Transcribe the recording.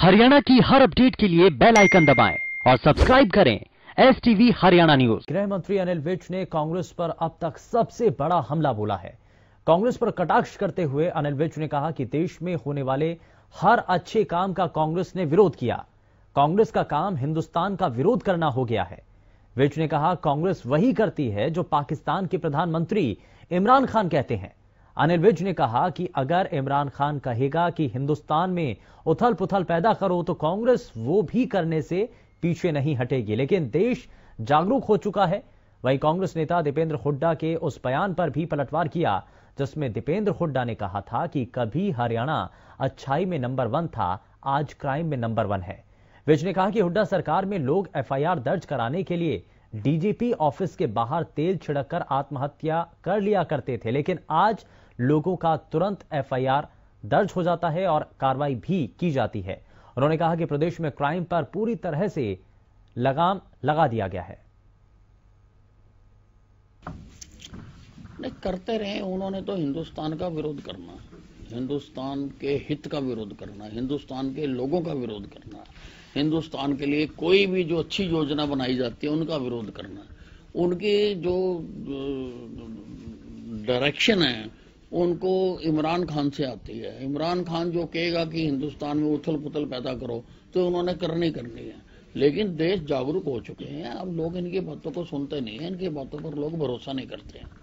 हरियाणा की हर अपडेट के लिए बेल आइकन दबाएं और सब्सक्राइब करें एस टीवी हरियाणा न्यूज गृह मंत्री अनिल विज ने कांग्रेस पर अब तक सबसे बड़ा हमला बोला है कांग्रेस पर कटाक्ष करते हुए अनिल विज ने कहा कि देश में होने वाले हर अच्छे काम का कांग्रेस ने विरोध किया कांग्रेस का काम हिंदुस्तान का विरोध करना हो गया है विज ने कहा कांग्रेस वही करती है जो पाकिस्तान के प्रधानमंत्री इमरान खान कहते हैं अनिल विज ने कहा कि अगर इमरान खान कहेगा कि हिंदुस्तान में उथल पुथल पैदा करो तो कांग्रेस वो भी करने से पीछे नहीं हटेगी लेकिन देश जागरूक हो चुका है वहीं कांग्रेस नेता दीपेंद्र हुड्डा के उस बयान पर भी पलटवार किया जिसमें दीपेंद्र हुड्डा ने कहा था कि कभी हरियाणा अच्छाई में नंबर वन था आज क्राइम में नंबर वन है विज ने कहा कि हुड्डा सरकार में लोग एफआईआर दर्ज कराने के लिए डीजीपी ऑफिस के बाहर तेल छिड़क कर आत्महत्या कर लिया करते थे लेकिन आज लोगों का तुरंत एफआईआर दर्ज हो जाता है और कार्रवाई भी की जाती है उन्होंने कहा कि प्रदेश में क्राइम पर पूरी तरह से लगाम लगा दिया गया है करते रहे उन्होंने तो हिंदुस्तान का विरोध करना हिंदुस्तान के हित का विरोध करना हिंदुस्तान के लोगों का विरोध करना हिंदुस्तान के लिए कोई भी जो अच्छी योजना बनाई जाती है उनका विरोध करना उनकी जो डायरेक्शन है उनको इमरान खान से आती है इमरान खान जो कहेगा कि हिंदुस्तान में उथल पुथल पैदा करो तो उन्होंने करनी करनी है लेकिन देश जागरूक हो चुके हैं अब लोग इनकी बातों को सुनते नहीं है इनकी बातों पर लोग भरोसा नहीं करते हैं